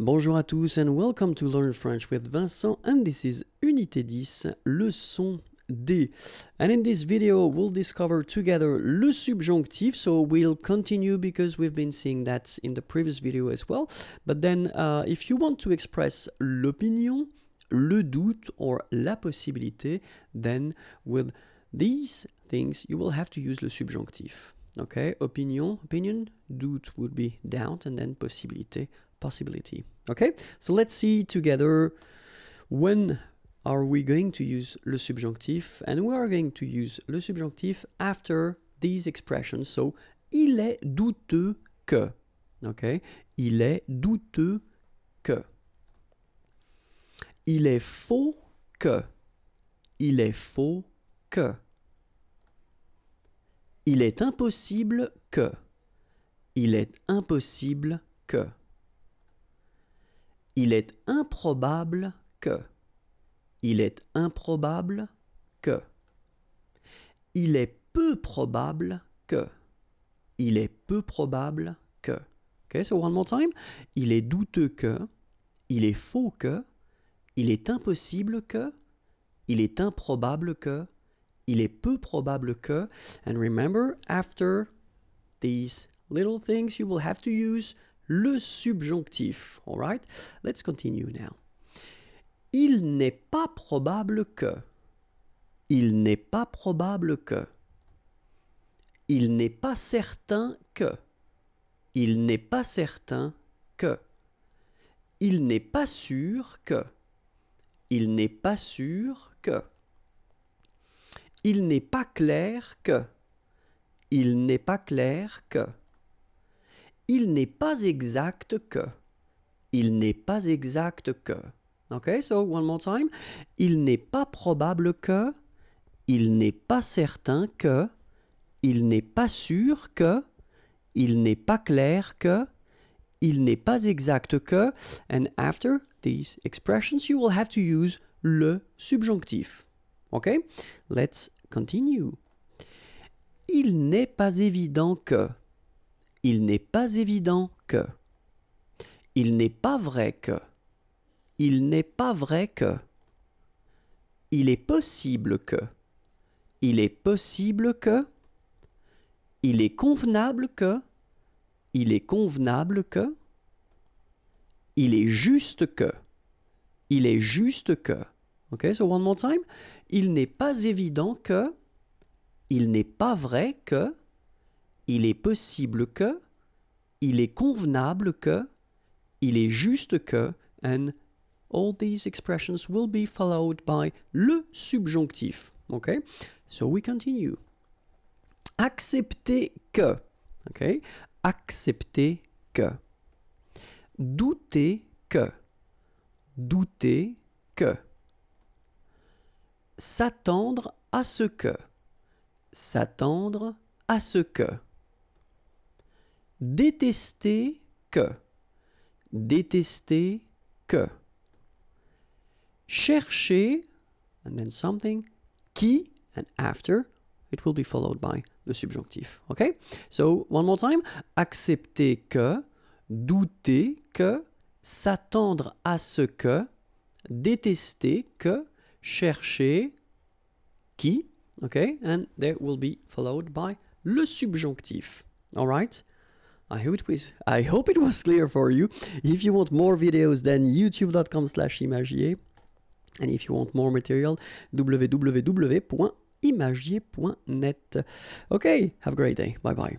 Bonjour à tous and welcome to Learn French with Vincent and this is Unité 10, leçon D. And in this video we'll discover together le subjonctif. so we'll continue because we've been seeing that in the previous video as well. But then uh, if you want to express l'opinion, le doute or la possibilité, then with these things you will have to use le subjonctif. Okay, opinion, opinion, doute would be doubt and then possibilité, possibility. Okay, so let's see together when are we going to use le subjonctif. and we are going to use le subjonctif after these expressions. So, il est douteux que. Okay, il est douteux que. Il est faux que. Il est faux que. Il est impossible que. Il est impossible que. Il est improbable que. Il est improbable que. Il est peu probable que. Il est peu probable que. so one more time. Il est douteux que. Il est faux que. Il est impossible que. Il est improbable que. Il est peu probable que. And remember, after these little things, you will have to use le subjonctif. All right? Let's continue now. Il n'est pas probable que. Il n'est pas probable que. Il n'est pas certain que. Il n'est pas certain que. Il n'est pas sûr que. Il n'est pas sûr que. Il n'est pas clair que. Il n'est pas clair que il n'est pas exact que. Il n'est pas exact que. Okay, so one more time. Il n'est pas probable que. Il n'est pas certain que. Il n'est pas sûr que. Il n'est pas clair que. Il n'est pas exact que. And after these expressions, you will have to use le subjonctif. Okay? Let's continue. Il n'est pas évident que. Il n'est pas évident que. Il n'est pas vrai que. Il n'est pas vrai que. Il est possible que. Il est possible que. Il est convenable que. Il est convenable que. Il est juste que. Il est juste que. OK, so one more time. Il n'est pas évident que. Il n'est pas vrai que il est possible que, il est convenable que, il est juste que, and all these expressions will be followed by le subjonctif. Ok, So we continue. Accepter que. Okay? Accepter que. Douter que. Douter que. S'attendre à ce que. S'attendre à ce que détester que, détester que. Chercher, and then something, qui, and after, it will be followed by le subjonctif. Okay? So, one more time. Accepter que, douter que, s'attendre à ce que, détester que, chercher qui, okay? And there will be followed by le subjonctif. All right? I hope it was, I hope it was clear for you. If you want more videos, then youtube.com slash imagier. And if you want more material, www.imagier.net. Okay, have a great day. Bye-bye.